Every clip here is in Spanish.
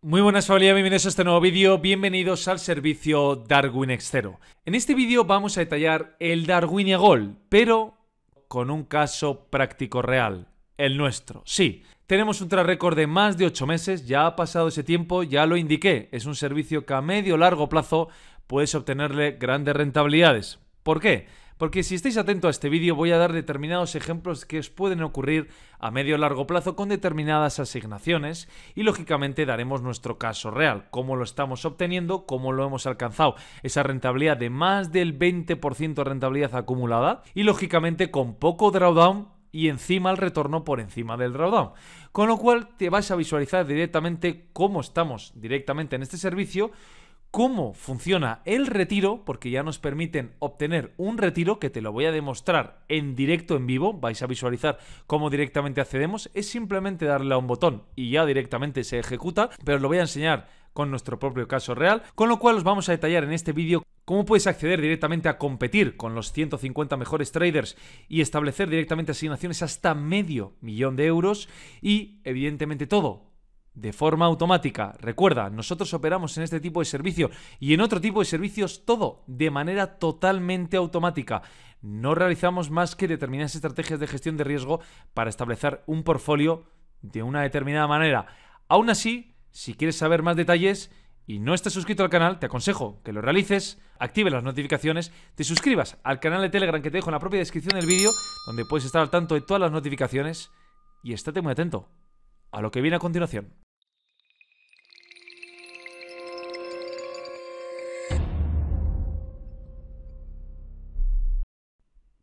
Muy buenas familia, bienvenidos a este nuevo vídeo, bienvenidos al servicio Darwin Xero. En este vídeo vamos a detallar el Darwinia Gol, pero con un caso práctico real, el nuestro. Sí, tenemos un track récord de más de 8 meses, ya ha pasado ese tiempo, ya lo indiqué, es un servicio que a medio largo plazo puedes obtenerle grandes rentabilidades. ¿Por qué? porque si estáis atento a este vídeo voy a dar determinados ejemplos que os pueden ocurrir a medio o largo plazo con determinadas asignaciones y lógicamente daremos nuestro caso real, cómo lo estamos obteniendo, cómo lo hemos alcanzado, esa rentabilidad de más del 20% de rentabilidad acumulada y lógicamente con poco drawdown y encima el retorno por encima del drawdown. Con lo cual te vas a visualizar directamente cómo estamos directamente en este servicio cómo funciona el retiro, porque ya nos permiten obtener un retiro que te lo voy a demostrar en directo en vivo, vais a visualizar cómo directamente accedemos, es simplemente darle a un botón y ya directamente se ejecuta, pero os lo voy a enseñar con nuestro propio caso real, con lo cual os vamos a detallar en este vídeo cómo puedes acceder directamente a competir con los 150 mejores traders y establecer directamente asignaciones hasta medio millón de euros y evidentemente todo de forma automática. Recuerda, nosotros operamos en este tipo de servicio y en otro tipo de servicios todo de manera totalmente automática. No realizamos más que determinadas estrategias de gestión de riesgo para establecer un portfolio de una determinada manera. Aún así, si quieres saber más detalles y no estás suscrito al canal, te aconsejo que lo realices, active las notificaciones, te suscribas al canal de Telegram que te dejo en la propia descripción del vídeo, donde puedes estar al tanto de todas las notificaciones y estate muy atento a lo que viene a continuación.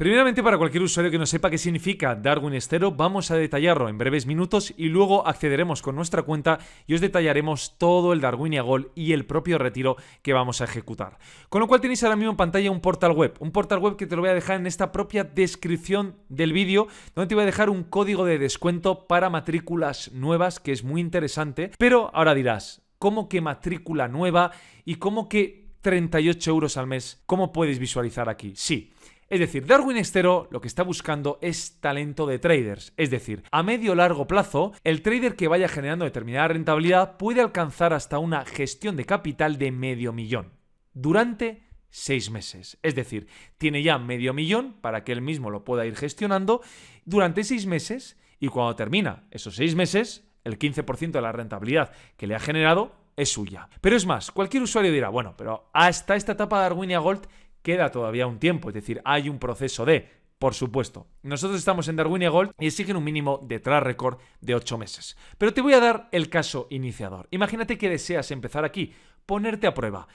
Primeramente, para cualquier usuario que no sepa qué significa Darwin Estero, vamos a detallarlo en breves minutos y luego accederemos con nuestra cuenta y os detallaremos todo el Darwin y y el propio retiro que vamos a ejecutar. Con lo cual tenéis ahora mismo en pantalla un portal web, un portal web que te lo voy a dejar en esta propia descripción del vídeo, donde te voy a dejar un código de descuento para matrículas nuevas que es muy interesante, pero ahora dirás, ¿cómo que matrícula nueva y cómo que 38 euros al mes? ¿Cómo puedes visualizar aquí? Sí. Es decir, Darwin Estero lo que está buscando es talento de traders, es decir, a medio largo plazo, el trader que vaya generando determinada rentabilidad puede alcanzar hasta una gestión de capital de medio millón durante seis meses. Es decir, tiene ya medio millón para que él mismo lo pueda ir gestionando durante seis meses y cuando termina esos seis meses, el 15% de la rentabilidad que le ha generado es suya. Pero es más, cualquier usuario dirá, bueno, pero hasta esta etapa de Darwinia Gold, queda todavía un tiempo, es decir, hay un proceso de, por supuesto. Nosotros estamos en Darwinia Gold y exigen un mínimo de track record de 8 meses. Pero te voy a dar el caso iniciador. Imagínate que deseas empezar aquí, ponerte a prueba,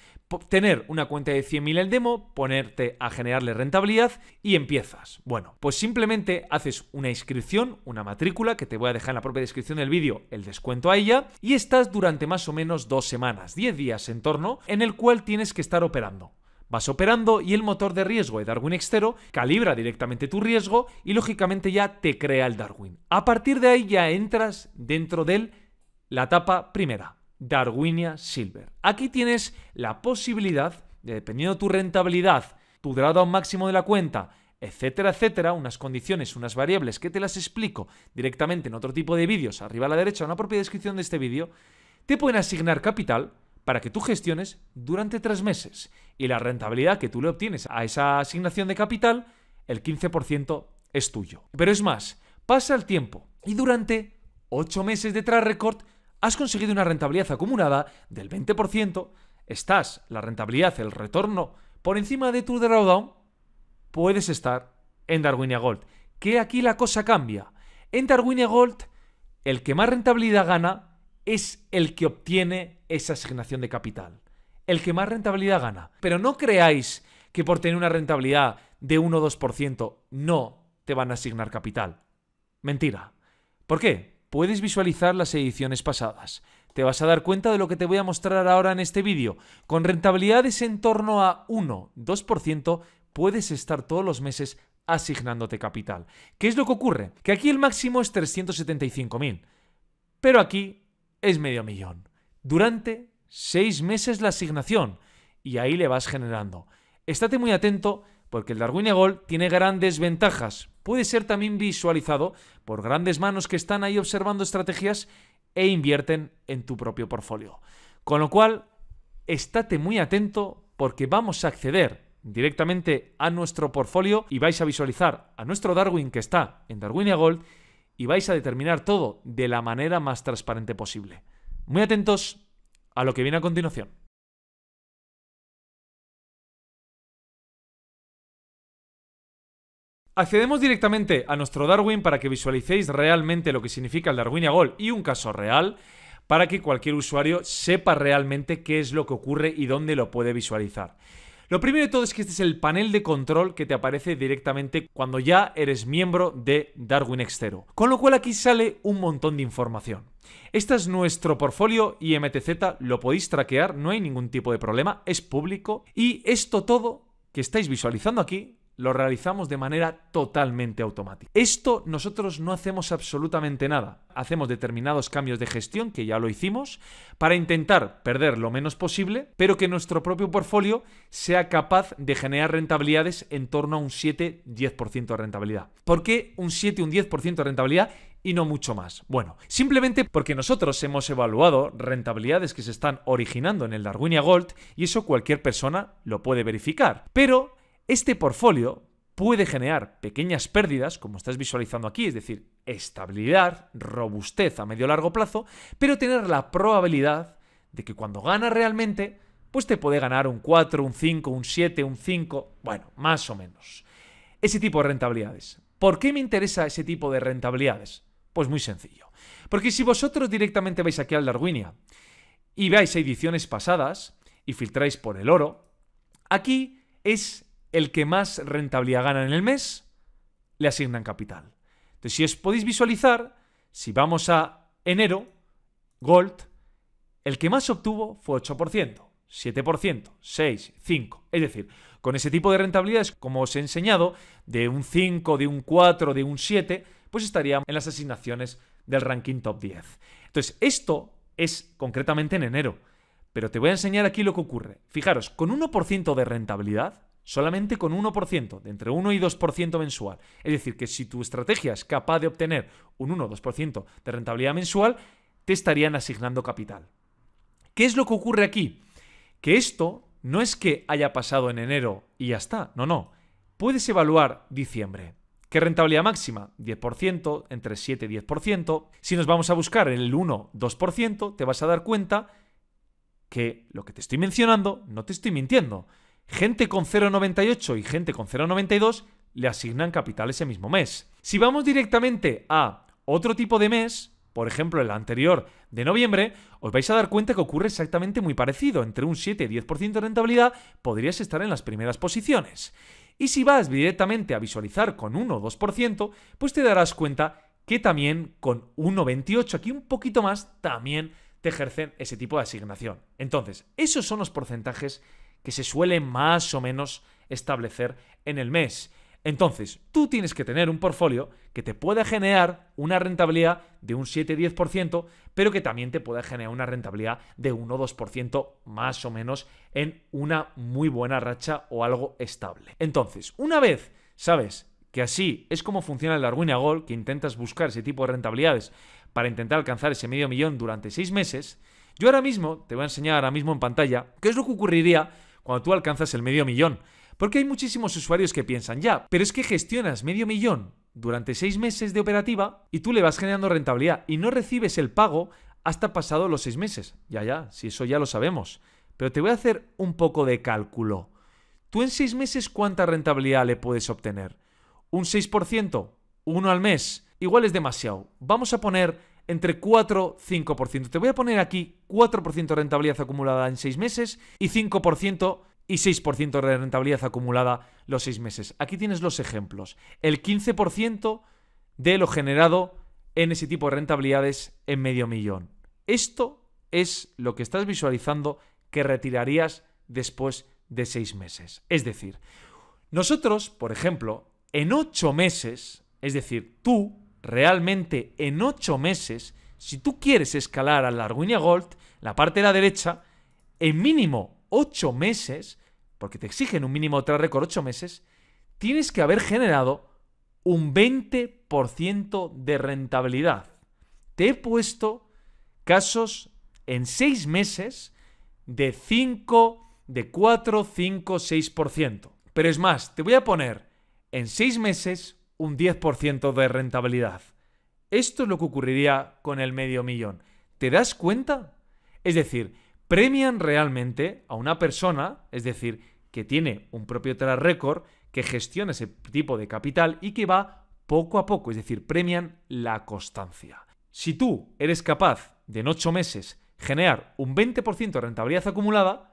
tener una cuenta de 100.000 el demo, ponerte a generarle rentabilidad y empiezas. Bueno, pues simplemente haces una inscripción, una matrícula, que te voy a dejar en la propia descripción del vídeo el descuento a ella, y estás durante más o menos dos semanas, 10 días en torno, en el cual tienes que estar operando. Vas operando y el motor de riesgo de Darwin Extero calibra directamente tu riesgo y lógicamente ya te crea el Darwin. A partir de ahí ya entras dentro de la etapa primera, Darwinia Silver. Aquí tienes la posibilidad dependiendo de tu rentabilidad, tu grado máximo de la cuenta, etcétera, etcétera, unas condiciones, unas variables que te las explico directamente en otro tipo de vídeos, arriba a la derecha, una propia descripción de este vídeo, te pueden asignar capital para que tú gestiones durante tres meses. Y la rentabilidad que tú le obtienes a esa asignación de capital, el 15% es tuyo. Pero es más, pasa el tiempo y durante ocho meses de track record has conseguido una rentabilidad acumulada del 20%, estás la rentabilidad, el retorno por encima de tu drawdown, puedes estar en Darwinia Gold. Que aquí la cosa cambia. En Darwinia Gold, el que más rentabilidad gana es el que obtiene esa asignación de capital, el que más rentabilidad gana. Pero no creáis que por tener una rentabilidad de 1 o 2% no te van a asignar capital. Mentira. ¿Por qué? Puedes visualizar las ediciones pasadas. Te vas a dar cuenta de lo que te voy a mostrar ahora en este vídeo. Con rentabilidades en torno a 1-2% puedes estar todos los meses asignándote capital. ¿Qué es lo que ocurre? Que aquí el máximo es 375.000, pero aquí es medio millón. Durante seis meses la asignación y ahí le vas generando. Estate muy atento porque el Darwinia Gold tiene grandes ventajas. Puede ser también visualizado por grandes manos que están ahí observando estrategias e invierten en tu propio portfolio. Con lo cual, estate muy atento porque vamos a acceder directamente a nuestro portfolio y vais a visualizar a nuestro Darwin que está en Darwinia Gold y vais a determinar todo de la manera más transparente posible. Muy atentos a lo que viene a continuación. Accedemos directamente a nuestro Darwin para que visualicéis realmente lo que significa el Darwinia a y un caso real para que cualquier usuario sepa realmente qué es lo que ocurre y dónde lo puede visualizar. Lo primero de todo es que este es el panel de control que te aparece directamente cuando ya eres miembro de Darwin x con lo cual aquí sale un montón de información. Este es nuestro portfolio IMTZ, lo podéis traquear, no hay ningún tipo de problema, es público y esto todo que estáis visualizando aquí lo realizamos de manera totalmente automática. Esto nosotros no hacemos absolutamente nada. Hacemos determinados cambios de gestión, que ya lo hicimos, para intentar perder lo menos posible, pero que nuestro propio portfolio sea capaz de generar rentabilidades en torno a un 7-10% de rentabilidad. ¿Por qué un 7, un 10% de rentabilidad y no mucho más. Bueno, simplemente porque nosotros hemos evaluado rentabilidades que se están originando en el Darwinia Gold y eso cualquier persona lo puede verificar. Pero este portfolio puede generar pequeñas pérdidas, como estás visualizando aquí, es decir, estabilidad, robustez a medio largo plazo, pero tener la probabilidad de que cuando gana realmente, pues te puede ganar un 4, un 5, un 7, un 5, bueno, más o menos. Ese tipo de rentabilidades. ¿Por qué me interesa ese tipo de rentabilidades? Pues muy sencillo. Porque si vosotros directamente vais aquí al Darwinia y veáis ediciones pasadas y filtráis por el oro, aquí es el que más rentabilidad gana en el mes, le asignan capital. Entonces, si os podéis visualizar, si vamos a enero, Gold, el que más obtuvo fue 8%, 7%, 6%, 5%. Es decir, con ese tipo de rentabilidades, como os he enseñado, de un 5, de un 4, de un 7, pues estaría en las asignaciones del ranking top 10. Entonces, esto es concretamente en enero. Pero te voy a enseñar aquí lo que ocurre. Fijaros, con 1% de rentabilidad, solamente con 1%, de entre 1 y 2% mensual. Es decir, que si tu estrategia es capaz de obtener un 1 o 2% de rentabilidad mensual, te estarían asignando capital. ¿Qué es lo que ocurre aquí? Que esto no es que haya pasado en enero y ya está, no, no. Puedes evaluar diciembre. ¿Qué rentabilidad máxima? 10%, entre 7 y 10%. Si nos vamos a buscar el 1, 2%, te vas a dar cuenta que lo que te estoy mencionando no te estoy mintiendo. Gente con 0,98 y gente con 0,92 le asignan capital ese mismo mes. Si vamos directamente a otro tipo de mes, por ejemplo el anterior de noviembre, os vais a dar cuenta que ocurre exactamente muy parecido. Entre un 7 y 10% de rentabilidad podrías estar en las primeras posiciones. Y si vas directamente a visualizar con 1 o 2%, pues te darás cuenta que también con 1,28, aquí un poquito más, también te ejercen ese tipo de asignación. Entonces, esos son los porcentajes que se suele más o menos establecer en el mes. Entonces, tú tienes que tener un portfolio que te pueda generar una rentabilidad de un 7-10%, pero que también te pueda generar una rentabilidad de 1-2% más o menos en una muy buena racha o algo estable. Entonces, una vez sabes que así es como funciona el Darwin Gold, que intentas buscar ese tipo de rentabilidades para intentar alcanzar ese medio millón durante 6 meses, yo ahora mismo te voy a enseñar ahora mismo en pantalla qué es lo que ocurriría cuando tú alcanzas el medio millón. Porque hay muchísimos usuarios que piensan, ya, pero es que gestionas medio millón durante seis meses de operativa y tú le vas generando rentabilidad y no recibes el pago hasta pasado los seis meses. Ya, ya, si eso ya lo sabemos. Pero te voy a hacer un poco de cálculo. ¿Tú en seis meses cuánta rentabilidad le puedes obtener? ¿Un 6%? ¿Uno al mes? Igual es demasiado. Vamos a poner entre 4 5%. Te voy a poner aquí 4% de rentabilidad acumulada en 6 meses y 5% y 6% de rentabilidad acumulada los 6 meses. Aquí tienes los ejemplos. El 15% de lo generado en ese tipo de rentabilidades en medio millón. Esto es lo que estás visualizando que retirarías después de 6 meses. Es decir, nosotros, por ejemplo, en 8 meses, es decir, tú realmente en 8 meses, si tú quieres escalar la Arguinia Gold, la parte de la derecha, en mínimo 8 meses, porque te exigen un mínimo tras récord 8 meses, tienes que haber generado un 20% de rentabilidad. Te he puesto casos en 6 meses de 5, de 4, 5, 6%. Pero es más, te voy a poner en 6 meses un 10% de rentabilidad. Esto es lo que ocurriría con el medio millón. ¿Te das cuenta? Es decir, premian realmente a una persona, es decir, que tiene un propio track récord, que gestiona ese tipo de capital y que va poco a poco, es decir, premian la constancia. Si tú eres capaz de en 8 meses generar un 20% de rentabilidad acumulada,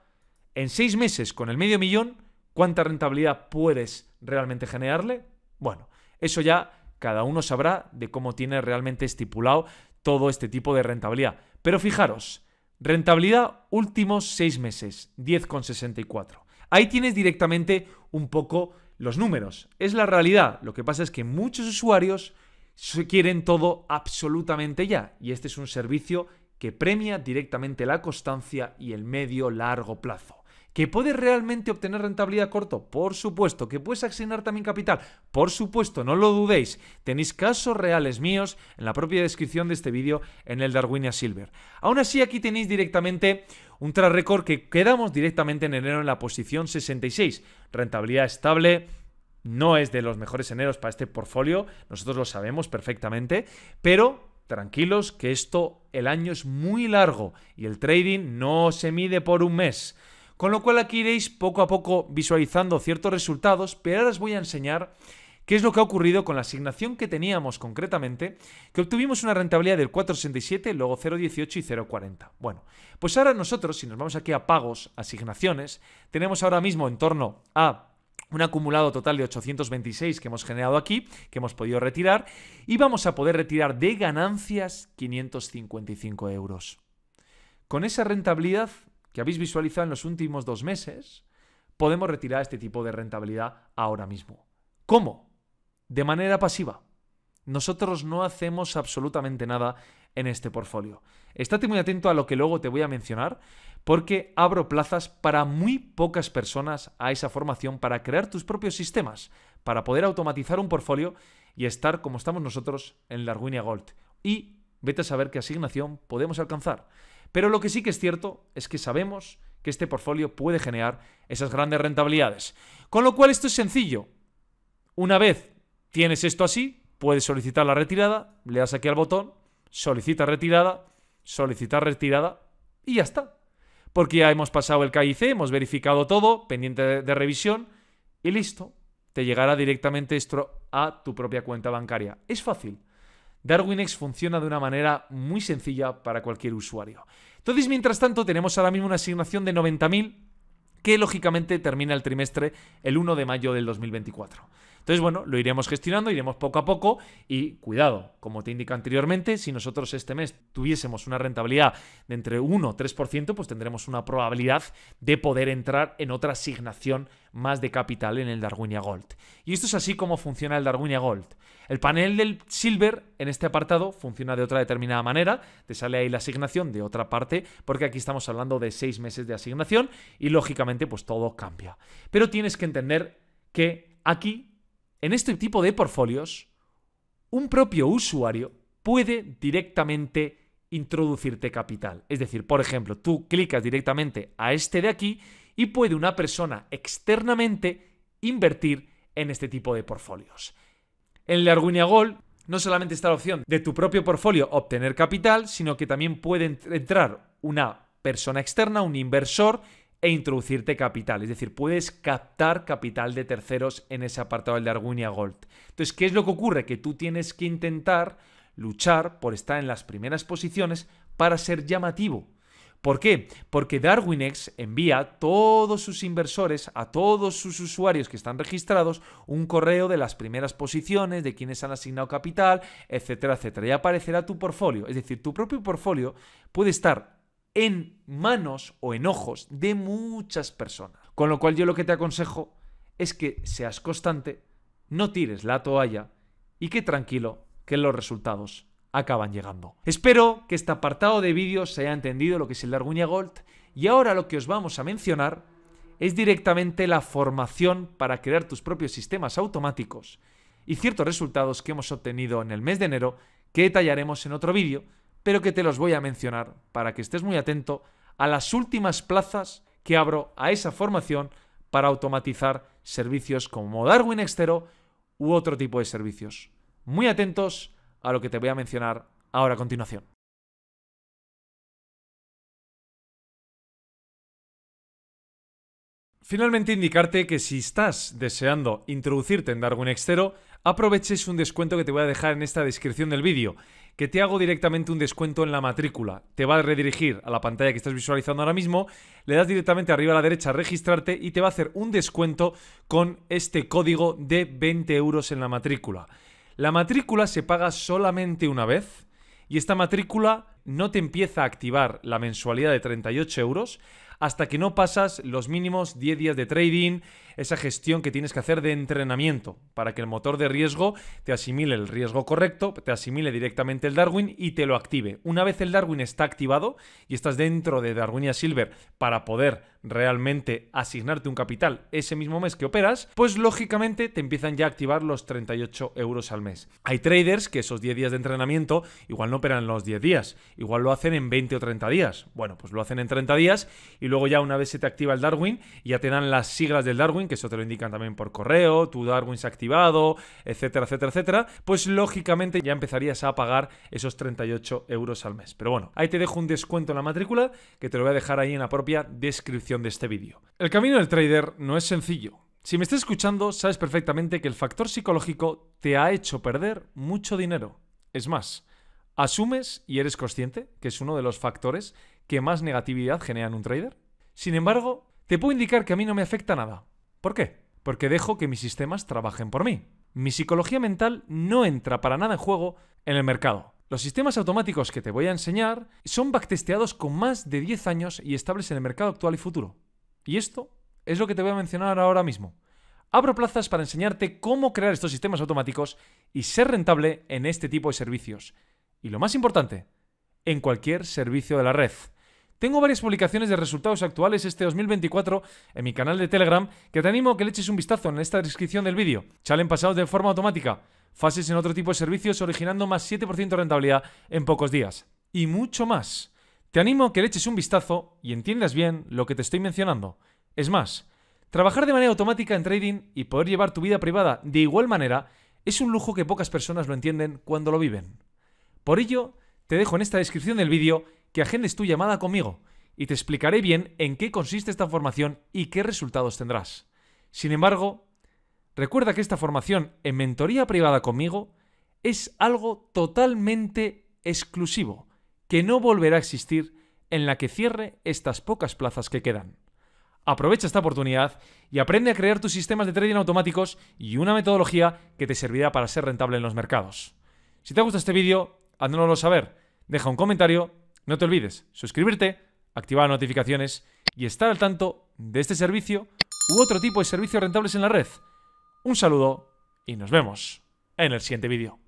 en 6 meses con el medio millón, ¿cuánta rentabilidad puedes realmente generarle? Bueno, eso ya cada uno sabrá de cómo tiene realmente estipulado todo este tipo de rentabilidad. Pero fijaros, rentabilidad últimos seis meses, 10,64. Ahí tienes directamente un poco los números. Es la realidad. Lo que pasa es que muchos usuarios quieren todo absolutamente ya. Y este es un servicio que premia directamente la constancia y el medio largo plazo. ¿Que puedes realmente obtener rentabilidad corto? Por supuesto. ¿Que puedes accionar también capital? Por supuesto, no lo dudéis. Tenéis casos reales míos en la propia descripción de este vídeo en el Darwinia Silver. Aún así, aquí tenéis directamente un tras récord que quedamos directamente en enero en la posición 66. Rentabilidad estable, no es de los mejores eneros para este portfolio, nosotros lo sabemos perfectamente, pero tranquilos que esto, el año es muy largo y el trading no se mide por un mes. Con lo cual aquí iréis poco a poco visualizando ciertos resultados, pero ahora os voy a enseñar qué es lo que ha ocurrido con la asignación que teníamos concretamente, que obtuvimos una rentabilidad del 4,67, luego 0,18 y 0,40. Bueno, pues ahora nosotros, si nos vamos aquí a pagos, asignaciones, tenemos ahora mismo en torno a un acumulado total de 826 que hemos generado aquí, que hemos podido retirar, y vamos a poder retirar de ganancias 555 euros. Con esa rentabilidad que habéis visualizado en los últimos dos meses, podemos retirar este tipo de rentabilidad ahora mismo. ¿Cómo? De manera pasiva. Nosotros no hacemos absolutamente nada en este portfolio. Estate muy atento a lo que luego te voy a mencionar porque abro plazas para muy pocas personas a esa formación para crear tus propios sistemas, para poder automatizar un portfolio y estar como estamos nosotros en la Arguinia Gold. Y vete a saber qué asignación podemos alcanzar. Pero lo que sí que es cierto es que sabemos que este portfolio puede generar esas grandes rentabilidades. Con lo cual esto es sencillo. Una vez tienes esto así, puedes solicitar la retirada, le das aquí al botón, solicita retirada, solicita retirada y ya está. Porque ya hemos pasado el KIC, hemos verificado todo, pendiente de, de revisión y listo. Te llegará directamente esto a tu propia cuenta bancaria. Es fácil. DarwinX funciona de una manera muy sencilla para cualquier usuario. Entonces, mientras tanto, tenemos ahora mismo una asignación de 90.000 que lógicamente termina el trimestre el 1 de mayo del 2024. Entonces, bueno, lo iremos gestionando, iremos poco a poco y cuidado, como te indico anteriormente, si nosotros este mes tuviésemos una rentabilidad de entre 1 y 3%, pues tendremos una probabilidad de poder entrar en otra asignación más de capital en el Darwinia Gold. Y esto es así como funciona el Darwinia Gold. El panel del Silver en este apartado funciona de otra determinada manera, te sale ahí la asignación de otra parte, porque aquí estamos hablando de 6 meses de asignación y lógicamente pues todo cambia. Pero tienes que entender que aquí en este tipo de portfolios, un propio usuario puede directamente introducirte capital. Es decir, por ejemplo, tú clicas directamente a este de aquí y puede una persona externamente invertir en este tipo de portfolios. En Larguinia Gold no solamente está la opción de tu propio portfolio obtener capital, sino que también puede entrar una persona externa, un inversor, e introducirte capital. Es decir, puedes captar capital de terceros en ese apartado del de Gold. Entonces, ¿qué es lo que ocurre? Que tú tienes que intentar luchar por estar en las primeras posiciones para ser llamativo. ¿Por qué? Porque Darwinex envía a todos sus inversores, a todos sus usuarios que están registrados, un correo de las primeras posiciones, de quienes han asignado capital, etcétera, etcétera. Y aparecerá tu portfolio. Es decir, tu propio portfolio puede estar en manos o en ojos de muchas personas. Con lo cual yo lo que te aconsejo es que seas constante, no tires la toalla y que tranquilo que los resultados acaban llegando. Espero que este apartado de vídeos se haya entendido lo que es el Larguña Gold y ahora lo que os vamos a mencionar es directamente la formación para crear tus propios sistemas automáticos y ciertos resultados que hemos obtenido en el mes de enero que detallaremos en otro vídeo pero que te los voy a mencionar para que estés muy atento a las últimas plazas que abro a esa formación para automatizar servicios como Darwin Extero u otro tipo de servicios. Muy atentos a lo que te voy a mencionar ahora a continuación. Finalmente, indicarte que si estás deseando introducirte en Darwin Extero, aproveches un descuento que te voy a dejar en esta descripción del vídeo que te hago directamente un descuento en la matrícula. Te va a redirigir a la pantalla que estás visualizando ahora mismo, le das directamente arriba a la derecha a registrarte y te va a hacer un descuento con este código de 20 euros en la matrícula. La matrícula se paga solamente una vez y esta matrícula no te empieza a activar la mensualidad de 38 euros hasta que no pasas los mínimos 10 días de trading, esa gestión que tienes que hacer de entrenamiento para que el motor de riesgo te asimile el riesgo correcto, te asimile directamente el Darwin y te lo active. Una vez el Darwin está activado y estás dentro de Darwinia Silver para poder realmente asignarte un capital ese mismo mes que operas, pues lógicamente te empiezan ya a activar los 38 euros al mes. Hay traders que esos 10 días de entrenamiento igual no operan los 10 días igual lo hacen en 20 o 30 días. Bueno, pues lo hacen en 30 días y luego ya una vez se te activa el Darwin, ya te dan las siglas del Darwin, que eso te lo indican también por correo, tu Darwin se ha activado, etcétera, etcétera, etcétera, pues lógicamente ya empezarías a pagar esos 38 euros al mes. Pero bueno, ahí te dejo un descuento en la matrícula que te lo voy a dejar ahí en la propia descripción de este vídeo. El camino del trader no es sencillo. Si me estás escuchando, sabes perfectamente que el factor psicológico te ha hecho perder mucho dinero. Es más, ¿Asumes y eres consciente que es uno de los factores que más negatividad genera en un trader? Sin embargo, te puedo indicar que a mí no me afecta nada. ¿Por qué? Porque dejo que mis sistemas trabajen por mí. Mi psicología mental no entra para nada en juego en el mercado. Los sistemas automáticos que te voy a enseñar son backtesteados con más de 10 años y estables en el mercado actual y futuro. Y esto es lo que te voy a mencionar ahora mismo. Abro plazas para enseñarte cómo crear estos sistemas automáticos y ser rentable en este tipo de servicios y lo más importante, en cualquier servicio de la red. Tengo varias publicaciones de resultados actuales este 2024 en mi canal de Telegram que te animo a que le eches un vistazo en esta descripción del vídeo. Chalen pasados de forma automática, fases en otro tipo de servicios originando más 7% rentabilidad en pocos días. Y mucho más. Te animo a que le eches un vistazo y entiendas bien lo que te estoy mencionando. Es más, trabajar de manera automática en trading y poder llevar tu vida privada de igual manera es un lujo que pocas personas lo entienden cuando lo viven. Por ello, te dejo en esta descripción del vídeo que agendes tu llamada conmigo y te explicaré bien en qué consiste esta formación y qué resultados tendrás. Sin embargo, recuerda que esta formación en mentoría privada conmigo es algo totalmente exclusivo, que no volverá a existir en la que cierre estas pocas plazas que quedan. Aprovecha esta oportunidad y aprende a crear tus sistemas de trading automáticos y una metodología que te servirá para ser rentable en los mercados. Si te gusta este vídeo, lo saber. Deja un comentario. No te olvides suscribirte, activar notificaciones y estar al tanto de este servicio u otro tipo de servicios rentables en la red. Un saludo y nos vemos en el siguiente vídeo.